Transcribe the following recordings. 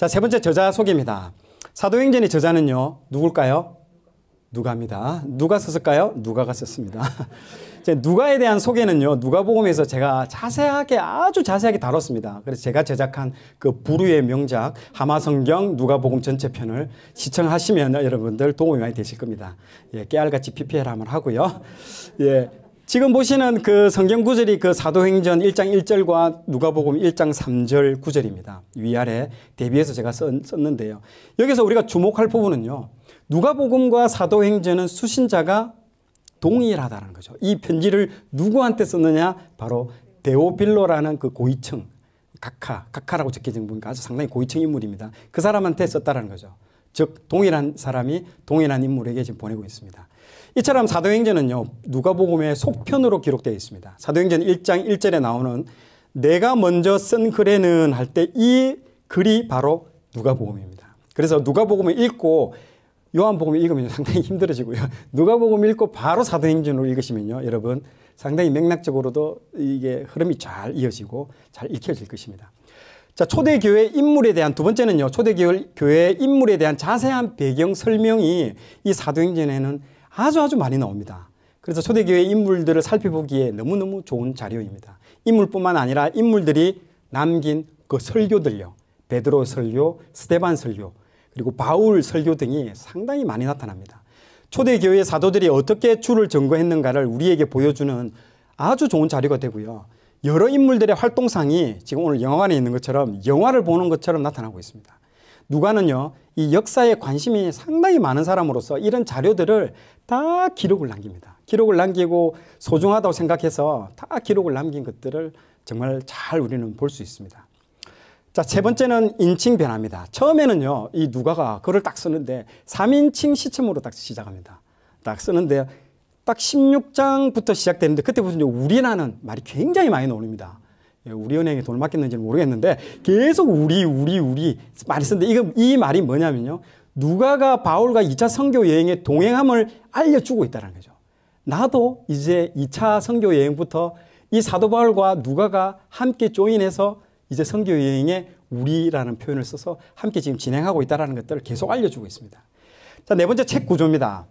자, 세 번째 저자 소개입니다. 사도행전의 저자는요, 누굴까요? 누가입니다. 누가 썼을까요? 누가가 썼습니다. 제 누가에 대한 소개는요, 누가복음에서 제가 자세하게 아주 자세하게 다뤘습니다. 그래서 제가 제작한 그 부류의 명작 하마성경 누가복음 전체 편을 시청하시면 여러분들 도움이 많이 되실 겁니다. 예, 깨알같이 PPL 한번 하고요. 예, 지금 보시는 그 성경 구절이 그 사도행전 1장 1절과 누가복음 1장 3절 구절입니다. 위아래 대비해서 제가 썼는데요. 여기서 우리가 주목할 부분은요. 누가복음과 사도행전은 수신자가 동일하다는 거죠. 이 편지를 누구한테 썼느냐? 바로 데오빌로라는 그 고위층 각하, 각하라고 적혀진 보니까 아주 상당히 고위층 인물입니다. 그 사람한테 썼다는 거죠. 즉 동일한 사람이 동일한 인물에게 지금 보내고 있습니다. 이처럼 사도행전은요, 누가복음의 속편으로 기록되어 있습니다. 사도행전 1장 1절에 나오는 내가 먼저 쓴 글에는 할 때 이 글이 바로 누가복음입니다. 그래서 누가복음을 읽고 요한복음을 읽으면 상당히 힘들어지고요. 누가복음 읽고 바로 사도행전으로 읽으시면요, 여러분 상당히 맥락적으로도 이게 흐름이 잘 이어지고 잘 읽혀질 것입니다. 자, 초대교회 인물에 대한 두 번째는요, 초대교회 인물에 대한 자세한 배경 설명이 이 사도행전에는 아주 아주 많이 나옵니다. 그래서 초대교회 인물들을 살펴보기에 너무너무 좋은 자료입니다. 인물뿐만 아니라 인물들이 남긴 그 설교들요. 베드로 설교, 스테반 설교, 그리고 바울 설교 등이 상당히 많이 나타납니다. 초대교회 사도들이 어떻게 주를 증거했는가를 우리에게 보여주는 아주 좋은 자료가 되고요. 여러 인물들의 활동상이 지금 오늘 영화관에 있는 것처럼 영화를 보는 것처럼 나타나고 있습니다. 누가는요, 이 역사에 관심이 상당히 많은 사람으로서 이런 자료들을 다 기록을 남깁니다. 기록을 남기고 소중하다고 생각해서 다 기록을 남긴 것들을 정말 잘 우리는 볼 수 있습니다. 자, 세 번째는 인칭 변화입니다. 처음에는요, 이 누가가 글을 딱 쓰는데 3인칭 시점으로 딱 시작합니다. 딱 쓰는데 딱 16장부터 시작되는데 그때 무슨 우리라는 말이 굉장히 많이 나옵니다. 예, 우리은행에 돈을 맡겼는지는 모르겠는데 계속 우리 우리 우리 말이 쓰는데 이거 이 말이 뭐냐면요. 누가가 바울과 2차 선교 여행의 동행함을 알려주고 있다는 거죠. 나도 이제 2차 선교 여행부터 이 사도 바울과 누가가 함께 조인해서 이제 선교 여행에 우리라는 표현을 써서 함께 지금 진행하고 있다는 것들을 계속 알려주고 있습니다. 자, 네 번째 책 구조입니다.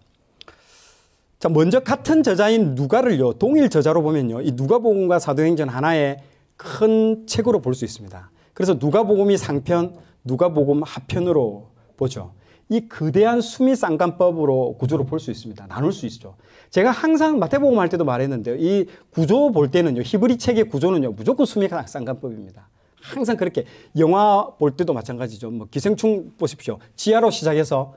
자, 먼저 같은 저자인 누가를요. 동일 저자로 보면요. 이 누가복음과 사도행전 하나에 큰 책으로 볼 수 있습니다. 그래서 누가복음이 상편, 누가복음 하편으로 보죠. 이 거대한 수미 쌍간법으로 구조로볼 수 있습니다. 나눌 수 있죠. 제가 항상 마태복음 할 때도 말했는데요. 이 구조 볼 때는요. 히브리 책의 구조는요. 무조건 수미 쌍간법입니다. 항상 그렇게 영화 볼 때도 마찬가지죠. 뭐 기생충 보십시오. 지하로 시작해서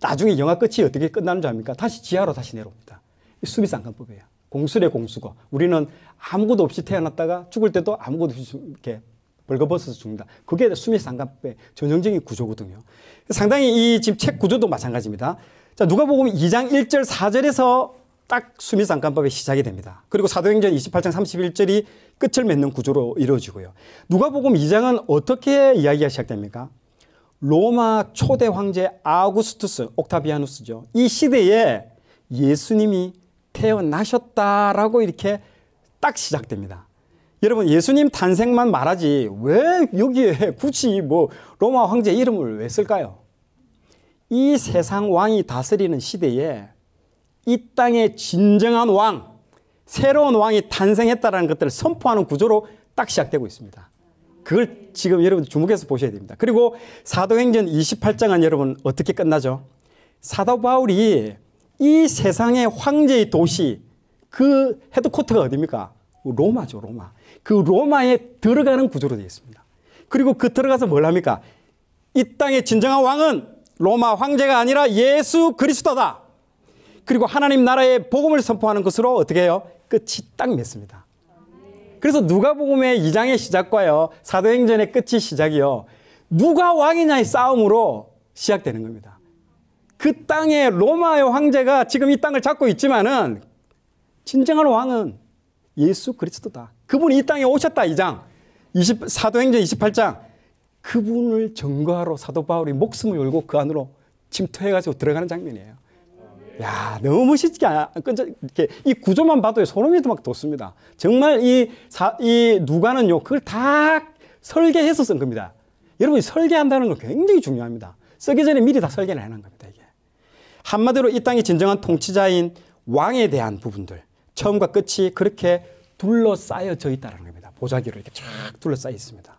나중에 영화 끝이 어떻게 끝나는 줄 압니까? 다시 지하로 다시 내려옵니다. 수미 쌍간법이에요. 공수래 공수거. 우리는 아무것도 없이 태어났다가 죽을 때도 아무것도 없이 이렇게 벌거벗어서 죽는다. 그게 수미상간의 전형적인 구조거든요. 상당히 이 지금 책 구조도 마찬가지입니다. 자, 누가 보면 2장 1절 4절에서 딱 수미상간법의 시작이 됩니다. 그리고 사도행전 28장 31절이 끝을 맺는 구조로 이루어지고요. 누가보음 2장은 어떻게 이야기가 시작됩니까? 로마 초대 황제 아우구스투스 옥타비아누스죠. 이 시대에 예수님이 태어나셨다라고 이렇게 딱 시작됩니다. 여러분 예수님 탄생만 말하지 왜 여기에 굳이 뭐 로마 황제 이름을 왜 쓸까요? 이 세상 왕이 다스리는 시대에 이 땅의 진정한 왕, 새로운 왕이 탄생했다라는 것들을 선포하는 구조로 딱 시작되고 있습니다. 그걸 지금 여러분 주목해서 보셔야 됩니다. 그리고 사도행전 28장은 여러분 어떻게 끝나죠? 사도 바울이 이 세상의 황제의 도시 그 헤드코트가 어디입니까? 로마죠, 로마. 그 로마에 들어가는 구조로 되어 있습니다. 그리고 그 들어가서 뭘 합니까? 이 땅의 진정한 왕은 로마 황제가 아니라 예수 그리스도다. 그리고 하나님 나라의 복음을 선포하는 것으로 어떻게 해요? 끝이 딱 맺습니다. 그래서 누가복음의 2장의 시작과요 사도행전의 끝이 시작이요 누가 왕이냐의 싸움으로 시작되는 겁니다. 그 땅에 로마의 황제가 지금 이 땅을 잡고 있지만은 진정한 왕은 예수 그리스도다. 그분이 이 땅에 오셨다. 이장 사도행전 28장 그분을 증거하러 사도 바울이 목숨을 열고 그 안으로 침투해가지고 들어가는 장면이에요. 야, 너무 멋있지 않아? 이 구조만 봐도 소름이 막 돋습니다. 정말 이, 사, 이 누가는요, 그걸 다 설계해서 쓴 겁니다. 여러분 설계한다는 건 굉장히 중요합니다. 쓰기 전에 미리 다 설계를 해놓은 겁니다. 한마디로 이 땅의 진정한 통치자인 왕에 대한 부분들 처음과 끝이 그렇게 둘러싸여져 있다는 겁니다. 보자기로 이렇게 쫙 둘러싸여 있습니다.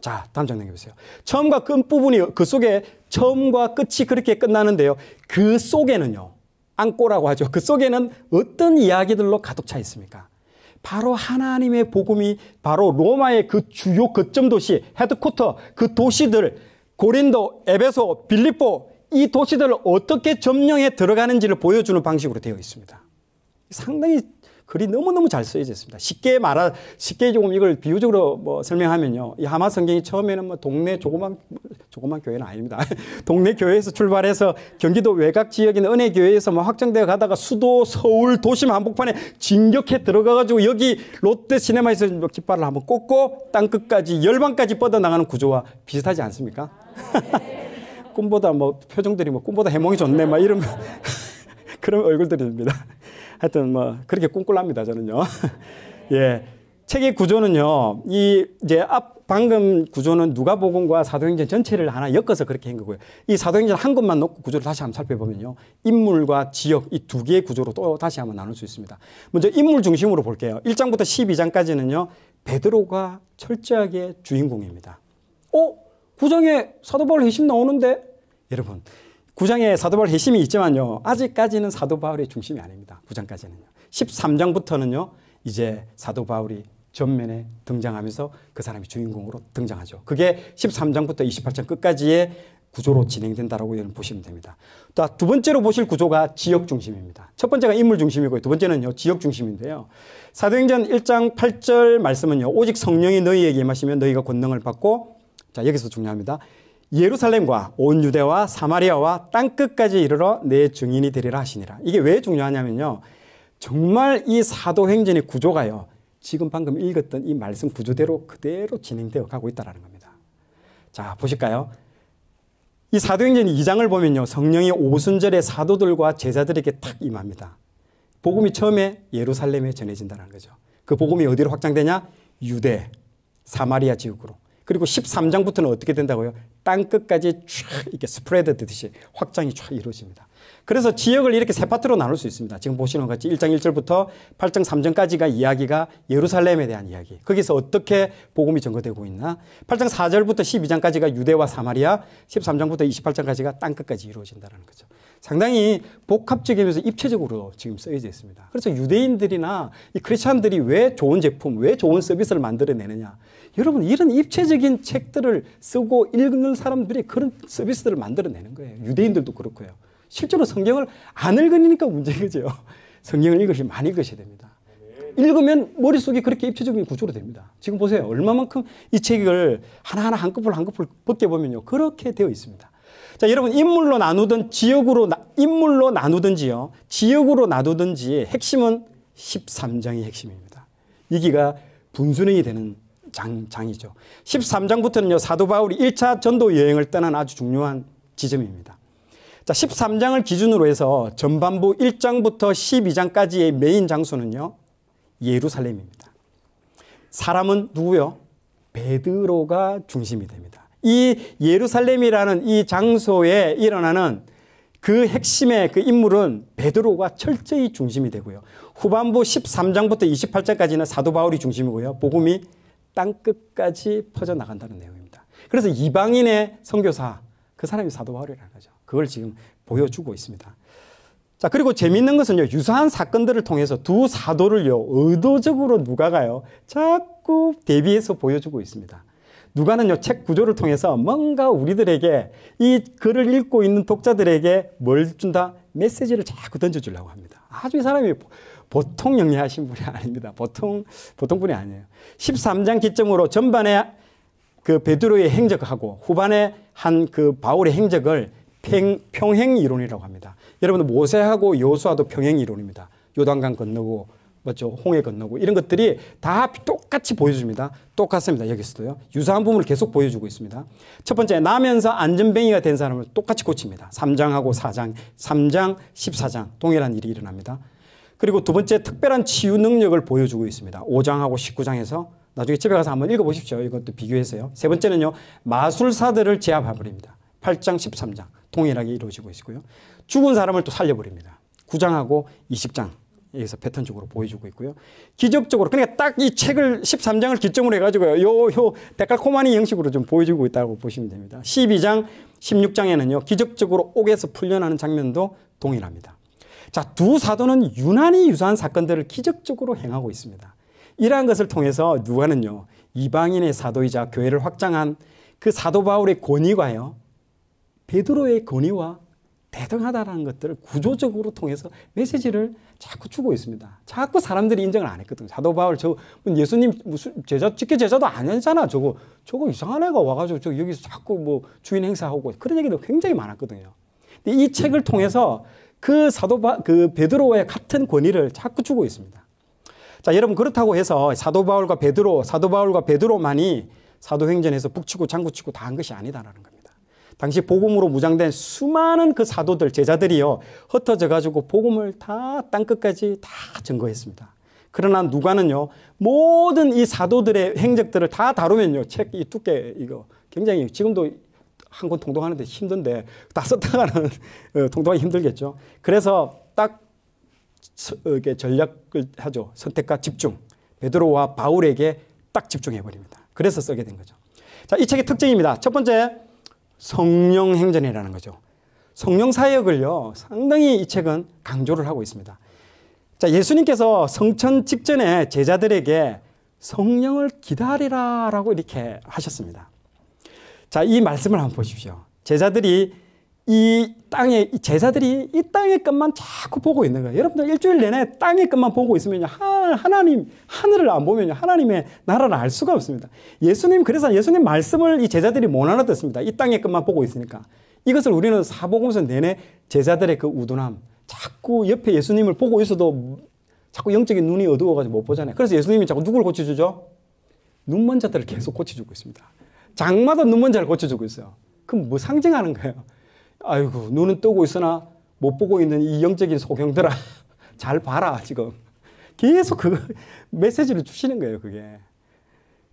자, 다음 장면 보세요. 처음과 끝 부분이 그 속에 처음과 끝이 그렇게 끝나는데요. 그 속에는요. 안고라고 하죠. 그 속에는 어떤 이야기들로 가득 차 있습니까? 바로 하나님의 복음이 바로 로마의 그 주요 거점 도시 헤드쿼터 그 도시들 고린도, 에베소, 빌립보 이 도시들을 어떻게 점령해 들어가는지를 보여주는 방식으로 되어 있습니다. 상당히 글이 너무너무 잘 쓰여져 있습니다. 쉽게 말하, 쉽게 조금 이걸 비유적으로 뭐 설명하면요. 이 하마 성경이 처음에는 뭐 동네 조그만, 조그만 교회는 아닙니다. 동네 교회에서 출발해서 경기도 외곽 지역인 은혜교회에서 뭐 확정되어 가다가 수도, 서울, 도심 한복판에 진격해 들어가가지고 여기 롯데 시네마에서 뭐 깃발을 한번 꽂고 땅끝까지 열방까지 뻗어나가는 구조와 비슷하지 않습니까? 꿈보다 뭐 표정들이 뭐 꿈보다 해몽이 좋네 막 이런 그런 얼굴들입니다 하여튼 뭐 그렇게 꿈꿀랍니다 저는요. 예. 책의 구조는요. 이 이제 앞 방금 구조는 누가복음과 사도행전 전체를 하나 엮어서 그렇게 한 거고요. 이 사도행전 한 것만 놓고 구조를 다시 한번 살펴보면요. 인물과 지역 이 두 개의 구조로 또 다시 한번 나눌 수 있습니다. 먼저 인물 중심으로 볼게요. 1장부터 12장까지는요. 베드로가 철저하게 주인공입니다. 어? 구장에 사도바울 회심 나오는데 여러분 구장에 사도바울 회심이 있지만요. 아직까지는 사도바울의 중심이 아닙니다. 구장까지는요 13장부터는요. 이제 사도바울이 전면에 등장하면서 그 사람이 주인공으로 등장하죠. 그게 13장부터 28장 끝까지의 구조로 진행된다라고 여러분 보시면 됩니다. 또 두 번째로 보실 구조가 지역 중심입니다. 첫 번째가 인물 중심이고요. 두 번째는요, 지역 중심인데요. 사도행전 1장 8절 말씀은요, 오직 성령이 너희에게 임하시면 너희가 권능을 받고 자, 여기서 중요합니다. 예루살렘과 온 유대와 사마리아와 땅 끝까지 이르러 내 증인이 되리라 하시니라. 이게 왜 중요하냐면요. 정말 이 사도행전의 구조가요. 지금 방금 읽었던 이 말씀 구조대로 그대로 진행되어 가고 있다라는 겁니다. 자, 보실까요? 이 사도행전 2장을 보면요. 성령이 오순절에 사도들과 제자들에게 탁 임합니다. 복음이 처음에 예루살렘에 전해진다는 거죠. 그 복음이 어디로 확장되냐? 유대, 사마리아 지역으로. 그리고 13장부터는 어떻게 된다고요? 땅끝까지 쫙 이렇게 스프레드 되듯이 확장이 쫙 이루어집니다. 그래서 지역을 이렇게 세 파트로 나눌 수 있습니다. 지금 보시는 것 같이 1장 1절부터 8장 3절까지가 이야기가 예루살렘에 대한 이야기. 거기서 어떻게 복음이 전거되고 있나. 8장 4절부터 12장까지가 유대와 사마리아, 13장부터 28장까지가 땅끝까지 이루어진다는 거죠. 상당히 복합적이면서 입체적으로 지금 쓰여져 있습니다. 그래서 유대인들이나 이 크리스천들이 왜 좋은 제품, 왜 좋은 서비스를 만들어내느냐. 여러분 이런 입체적인 책들을 쓰고 읽는 사람들이 그런 서비스들을 만들어내는 거예요. 유대인들도 그렇고요. 실제로 성경을 안 읽으니까 문제죠. 성경을 읽으시 많이 읽으셔야 됩니다. 읽으면 머릿속이 그렇게 입체적인 구조로 됩니다. 지금 보세요. 얼마만큼 이 책을 하나하나 한꺼풀 한꺼풀 벗겨보면요. 그렇게 되어 있습니다. 자, 여러분 인물로 나누든 지역으로 나, 인물로 나누든지요. 지역으로 나누든지 핵심은 13장이 핵심입니다. 이기가 분수령이 되는 장, 장이죠. 13장부터는요. 사도 바울이 1차 전도 여행을 떠난 아주 중요한 지점입니다. 자, 13장을 기준으로 해서 전반부 1장부터 12장까지의 메인 장소는요. 예루살렘입니다. 사람은 누구요? 베드로가 중심이 됩니다. 이 예루살렘이라는 이 장소에 일어나는 그 핵심의 그 인물은 베드로가 철저히 중심이 되고요. 후반부 13장부터 28장까지는 사도 바울이 중심이고요. 복음이 땅끝까지 퍼져나간다는 내용입니다. 그래서 이방인의 선교사 그 사람이 사도 바울이라는 거죠. 그걸 지금 보여주고 있습니다. 자, 그리고 재미있는 것은요, 유사한 사건들을 통해서 두 사도를요, 의도적으로 누가가요, 자꾸 대비해서 보여주고 있습니다. 누가는요, 책 구조를 통해서 뭔가 우리들에게 이 글을 읽고 있는 독자들에게 뭘 준다? 메시지를 자꾸 던져주려고 합니다. 아주 이 사람이 보통 영리하신 분이 아닙니다. 보통, 보통 분이 아니에요. 13장 기점으로 전반에 그 베드로의 행적하고 후반에 한 그 바울의 행적을 평, 평행 이론이라고 합니다. 여러분 모세하고 요수와도 평행 이론입니다. 요단강 건너고 맞죠? 홍해 건너고 이런 것들이 다 똑같이 보여줍니다. 똑같습니다. 여기서도요. 유사한 부분을 계속 보여주고 있습니다. 첫 번째, 나면서 안전뱅이가 된 사람을 똑같이 고칩니다. 3장하고 4장, 3장, 14장 동일한 일이 일어납니다. 그리고 두 번째, 특별한 치유 능력을 보여주고 있습니다. 5장하고 19장에서 나중에 집에 가서 한번 읽어보십시오. 이것도 비교해서요. 세 번째는요. 마술사들을 제압해버립니다. 8장, 13장 동일하게 이루어지고 있고요. 죽은 사람을 또 살려버립니다. 9장하고 20장 여기서 패턴적으로 보여주고 있고요. 기적적으로 그러니까 딱 이 책을 13장을 기점으로 해가지고요. 요 요 데칼코마니 형식으로 좀 보여주고 있다고 보시면 됩니다. 12장, 16장에는요. 기적적으로 옥에서 풀려나는 장면도 동일합니다. 자, 두 사도는 유난히 유사한 사건들을 기적적으로 행하고 있습니다. 이러한 것을 통해서 누가는요. 이방인의 사도이자 교회를 확장한 그 사도 바울의 권위가요. 베드로의 권위와 대등하다라는 것들을 구조적으로 통해서 메시지를 자꾸 주고 있습니다. 자꾸 사람들이 인정을 안 했거든요. 사도 바울 저 예수님 무슨 제자 직계 제자도 아니잖아. 저거 저거 이상한 애가 와가지고 저 여기서 자꾸 뭐 주인 행사하고 그런 얘기도 굉장히 많았거든요. 근데 이 책을 통해서 그 사도 바 그 베드로와 같은 권위를 자꾸 주고 있습니다. 자 여러분 그렇다고 해서 사도 바울과 베드로 사도 바울과 베드로만이 사도행전에서 북치고 장구치고 다 한 것이 아니다라는 겁니다. 당시 복음으로 무장된 수많은 그 사도들, 제자들이요. 흩어져 가지고 복음을 다 땅끝까지 다 증거했습니다. 그러나 누가는요. 모든 이 사도들의 행적들을 다 다루면요. 책 이 두께 이거 굉장히 지금도 한 권 통독하는데 힘든데 다 썼다가는 어, 통독하기 힘들겠죠. 그래서 딱 이렇게 전략을 하죠. 선택과 집중. 베드로와 바울에게 딱 집중해 버립니다. 그래서 쓰게 된 거죠. 자, 이 책의 특징입니다. 첫 번째, 성령 행전이라는 거죠. 성령 사역을요, 상당히 이 책은 강조를 하고 있습니다. 자, 예수님께서 성천 직전에 제자들에게 성령을 기다리라 라고 이렇게 하셨습니다. 자, 이 말씀을 한번 보십시오. 제자들이 이땅에이 제사들이 이 땅의 것만 자꾸 보고 있는 거예요. 여러분들 일주일 내내 땅의 것만 보고 있으면요. 하나, 님 하늘을 안 보면요. 하나님의 나라를 알 수가 없습니다. 예수님, 그래서 예수님 말씀을 이 제자들이 못 알아듣습니다. 이 땅의 것만 보고 있으니까. 이것을 우리는 사복음서 내내 제자들의 그 우둔함, 자꾸 옆에 예수님을 보고 있어도 자꾸 영적인 눈이 어두워가지고 못 보잖아요. 그래서 예수님이 자꾸 누굴 고쳐주죠? 눈먼 자들을 계속 고쳐주고 있습니다. 장마다 눈먼 자를 고쳐주고 있어요. 그럼 뭐 상징하는 거예요? 아이고 눈은 뜨고 있으나 못 보고 있는 이 영적인 소경들아 잘 봐라 지금 계속 그 메시지를 주시는 거예요 그게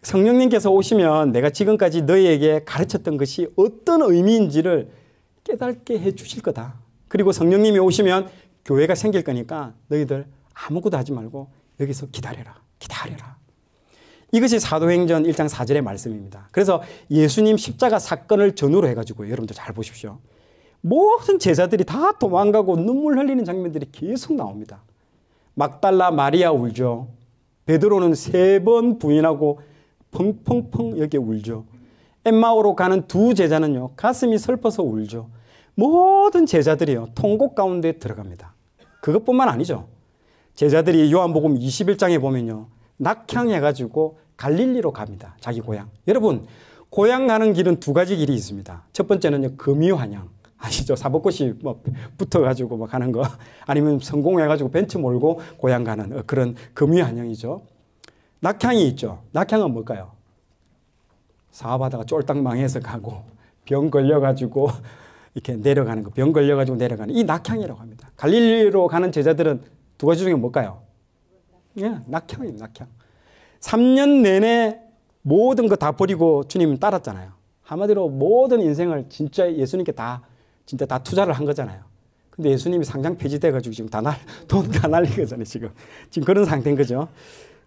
성령님께서 오시면 내가 지금까지 너희에게 가르쳤던 것이 어떤 의미인지를 깨닫게 해 주실 거다 그리고 성령님이 오시면 교회가 생길 거니까 너희들 아무것도 하지 말고 여기서 기다려라 기다려라 이것이 사도행전 1장 4절의 말씀입니다. 그래서 예수님 십자가 사건을 전후로 해가지고 여러분들 잘 보십시오. 모든 제자들이 다 도망가고 눈물 흘리는 장면들이 계속 나옵니다. 막달라 마리아 울죠. 베드로는 세 번 부인하고 펑펑펑 여기 울죠. 엠마오로 가는 두 제자는요. 가슴이 슬퍼서 울죠. 모든 제자들이요. 통곡 가운데 들어갑니다. 그것뿐만 아니죠. 제자들이 요한복음 21장에 보면요. 낙향해가지고 갈릴리로 갑니다. 자기 고향. 여러분, 고향 가는 길은 두 가지 길이 있습니다. 첫 번째는요, 금유환양. 아시죠? 사복고시 뭐 붙어가지고 뭐 가는 거 아니면 성공해가지고 벤츠 몰고 고향 가는 어, 그런 금위환영이죠 낙향이 있죠. 낙향은 뭘까요? 사업하다가 쫄딱 망해서 가고 병 걸려가지고 이렇게 내려가는 거, 병 걸려가지고 내려가는 이 낙향이라고 합니다. 갈릴리로 가는 제자들은 두 가지 중에 뭘까요? 예, 낙향이에요, 낙향. 3년 내내 모든 거 다 버리고 주님 따랐잖아요. 한마디로 모든 인생을 진짜 예수님께 다 진짜 다 투자를 한 거잖아요. 근데 예수님이 상장 폐지돼가지고 지금 다 날, 돈 다날리거든요 지금. 지금 그런 상태인 거죠.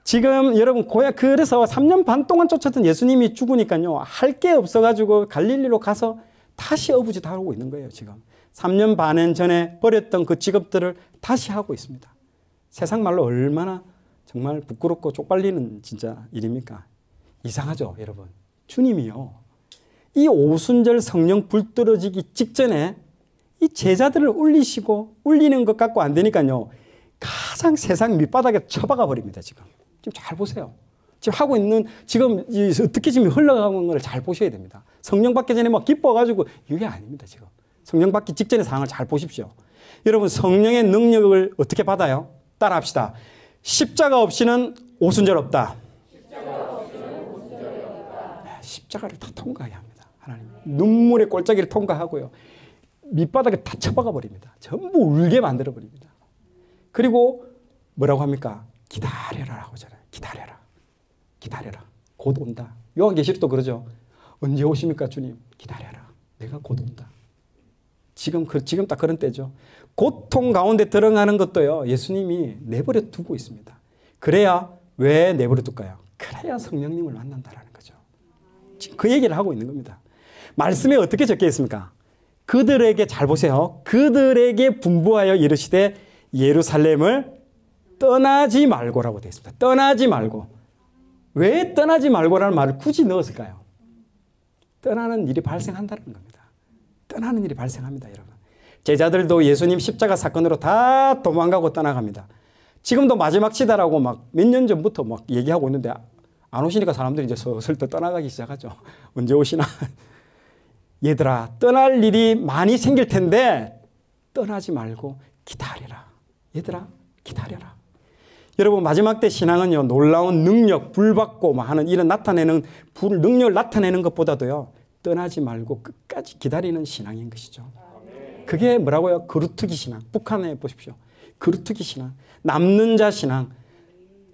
지금 여러분, 고야, 그래서 3년 반 동안 쫓았던 예수님이 죽으니까요, 할 게 없어가지고 갈릴리로 가서 다시 어부다 하고 있는 거예요, 지금. 3년 반 전에 버렸던 그 직업들을 다시 하고 있습니다. 세상 말로 얼마나 정말 부끄럽고 쪽팔리는 진짜 일입니까? 이상하죠, 여러분. 주님이요. 이 오순절 성령 불 떨어지기 직전에 이 제자들을 울리시고 울리는 것 갖고 안 되니까요. 가장 세상 밑바닥에 처박아 버립니다, 지금. 지금 잘 보세요. 지금 하고 있는, 지금 어떻게 지금 흘러가는 걸 잘 보셔야 됩니다. 성령 받기 전에 막 기뻐가지고 이게 아닙니다, 지금. 성령 받기 직전의 상황을 잘 보십시오. 여러분, 성령의 능력을 어떻게 받아요? 따라 합시다. 십자가 없이는 오순절 없다. 십자가 없이는 오순절 없다. 네, 십자가를 다 통과해야 합니다. 하나님. 눈물의 골짜기를 통과하고요. 밑바닥에 다쳐박아 버립니다. 전부 울게 만들어 버립니다. 그리고 뭐라고 합니까? 기다려라라고 하잖아요. 기다려라. 기다려라. 곧 온다. 요한계시록도 그러죠. 언제 오십니까, 주님? 기다려라. 내가 곧 온다. 지금 그 지금 딱 그런 때죠. 고통 가운데 들어가는 것도요. 예수님이 내버려 두고 있습니다. 그래야 왜 내버려 둘까요? 그래야 성령님을 만난다라는 거죠. 지금 그 얘기를 하고 있는 겁니다. 말씀에 어떻게 적혀 있습니까? 그들에게 잘 보세요. 그들에게 분부하여 이르시되 예루살렘을 떠나지 말고라고 되어 있습니다. 떠나지 말고. 왜 떠나지 말고라는 말을 굳이 넣었을까요? 떠나는 일이 발생한다는 겁니다. 떠나는 일이 발생합니다, 여러분. 제자들도 예수님 십자가 사건으로 다 도망가고 떠나갑니다. 지금도 마지막 시다라고 막 몇 년 전부터 막 얘기하고 있는데 안 오시니까 사람들이 이제 슬슬 떠나가기 시작하죠. 언제 오시나? 얘들아, 떠날 일이 많이 생길 텐데 떠나지 말고 기다려라. 얘들아, 기다려라. 여러분, 마지막 때 신앙은요, 놀라운 능력, 불받고 뭐 하는 이런 나타내는, 불, 능력을 나타내는 것보다도요, 떠나지 말고 끝까지 기다리는 신앙인 것이죠. 그게 뭐라고요? 그루트기 신앙. 북한에 보십시오. 그루트기 신앙. 남는 자 신앙.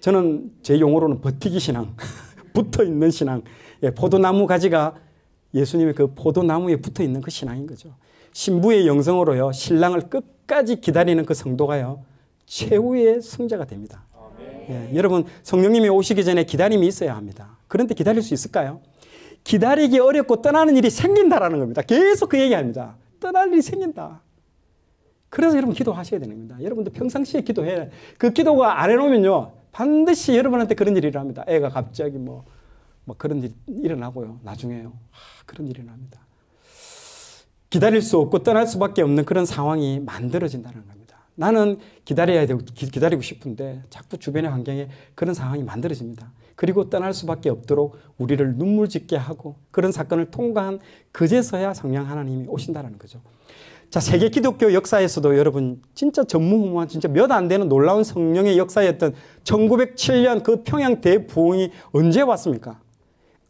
저는 제 용어로는 버티기 신앙. 붙어 있는 신앙. 예, 포도나무 가지가 예수님의 그 포도나무에 붙어 있는 그 신앙인 거죠. 신부의 영성으로요, 신랑을 끝까지 기다리는 그 성도가요, 최후의 승자가 됩니다. 예, 여러분, 성령님이 오시기 전에 기다림이 있어야 합니다. 그런데 기다릴 수 있을까요? 기다리기 어렵고 떠나는 일이 생긴다라는 겁니다. 계속 그 얘기합니다. 떠날 일이 생긴다. 그래서 여러분 기도하셔야 되는 겁니다. 여러분도 평상시에 기도해. 돼요. 그 기도가 안 해놓으면요. 반드시 여러분한테 그런 일이 일어납니다. 애가 갑자기 뭐뭐 그런 일이 일어나고요. 나중에요. 아, 그런 일이 일어납니다. 기다릴 수 없고 떠날 수밖에 없는 그런 상황이 만들어진다는 겁니다. 나는 기다려야 되고 기, 기다리고 싶은데 자꾸 주변의 환경에 그런 상황이 만들어집니다. 그리고 떠날 수밖에 없도록 우리를 눈물 짓게 하고 그런 사건을 통과한 그제서야 성령 하나님이 오신다라는 거죠. 자, 세계 기독교 역사에서도 여러분 진짜 전무후무한 진짜 몇 안 되는 놀라운 성령의 역사였던 1907년 그 평양 대부흥이 언제 왔습니까?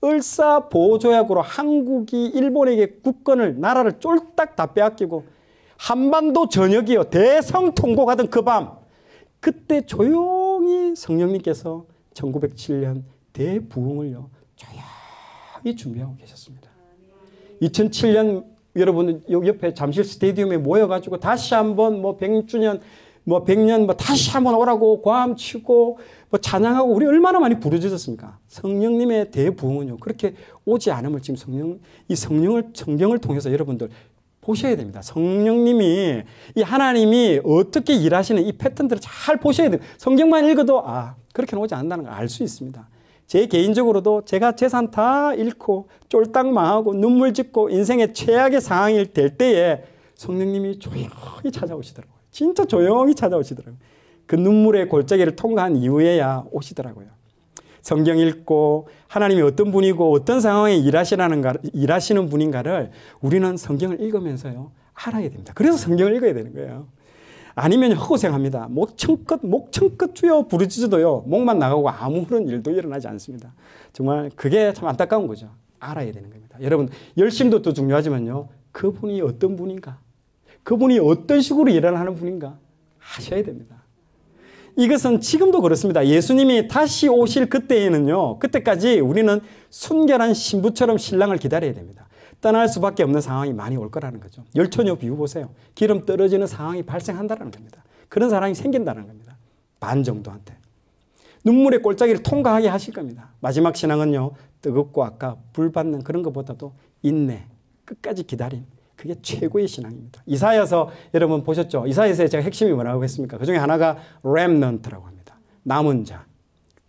을사보호조약으로 한국이 일본에게 국권을 나라를 쫄딱 다 빼앗기고 한반도 전역이요 대성통곡하던 그 밤 그때 조용히 성령님께서 1907년 대부흥을요 조용히 준비하고 계셨습니다. 2007년 여러분 옆에 잠실 스테디움에 모여가지고 다시 한번 뭐 100주년 뭐 백년 뭐 다시 한번 오라고 고함치고뭐 찬양하고 우리 얼마나 많이 부르짖었습니까? 성령님의 대부흥은요 그렇게 오지 않음을 지금 성령 이 성령을 성경을 통해서 여러분들 보셔야 됩니다. 성령님이 이 하나님이 어떻게 일하시는 이 패턴들을 잘 보셔야 돼요. 성경만 읽어도 아 그렇게는 오지 않는다는 걸 알 수 있습니다. 제 개인적으로도 제가 재산 다 잃고 쫄딱 망하고 눈물 짓고 인생의 최악의 상황일 될 때에 성령님이 조용히 찾아오시더라고 진짜 조용히 찾아오시더라고요. 그 눈물의 골짜기를 통과한 이후에야 오시더라고요. 성경 읽고 하나님이 어떤 분이고 어떤 상황에 일하시라는가, 일하시는 분인가를 우리는 성경을 읽으면서요. 알아야 됩니다. 그래서 성경을 읽어야 되는 거예요. 아니면 허고생합니다. 목청껏, 목청껏 주여 부르짖어도요, 목만 나가고 아무런 일도 일어나지 않습니다. 정말 그게 참 안타까운 거죠. 알아야 되는 겁니다. 여러분, 열심도 또 중요하지만요, 그분이 어떤 분인가, 그분이 어떤 식으로 일을 하는 분인가 하셔야 됩니다. 이것은 지금도 그렇습니다. 예수님이 다시 오실 그때에는요, 그때까지 우리는 순결한 신부처럼 신랑을 기다려야 됩니다. 떠날 수밖에 없는 상황이 많이 올 거라는 거죠. 열처녀 비유 보세요. 기름 떨어지는 상황이 발생한다는 겁니다. 그런 상황이 생긴다는 겁니다. 반 정도한테. 눈물의 골짜기를 통과하게 하실 겁니다. 마지막 신앙은요, 뜨겁고 아까 불 받는 그런 것보다도 인내, 끝까지 기다림, 그게 최고의 신앙입니다. 이사여서 여러분 보셨죠? 이사여서 제가 핵심이 뭐라고 했습니까? 그 중에 하나가 렘넌트라고 합니다. 남은 자,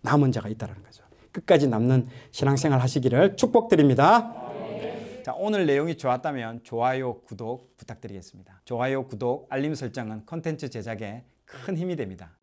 남은 자가 있다라는 거죠. 끝까지 남는 신앙생활 하시기를 축복드립니다. 자, 오늘 내용이 좋았다면 좋아요, 구독 부탁드리겠습니다. 좋아요, 구독, 알림 설정은 컨텐츠 제작에 큰 힘이 됩니다.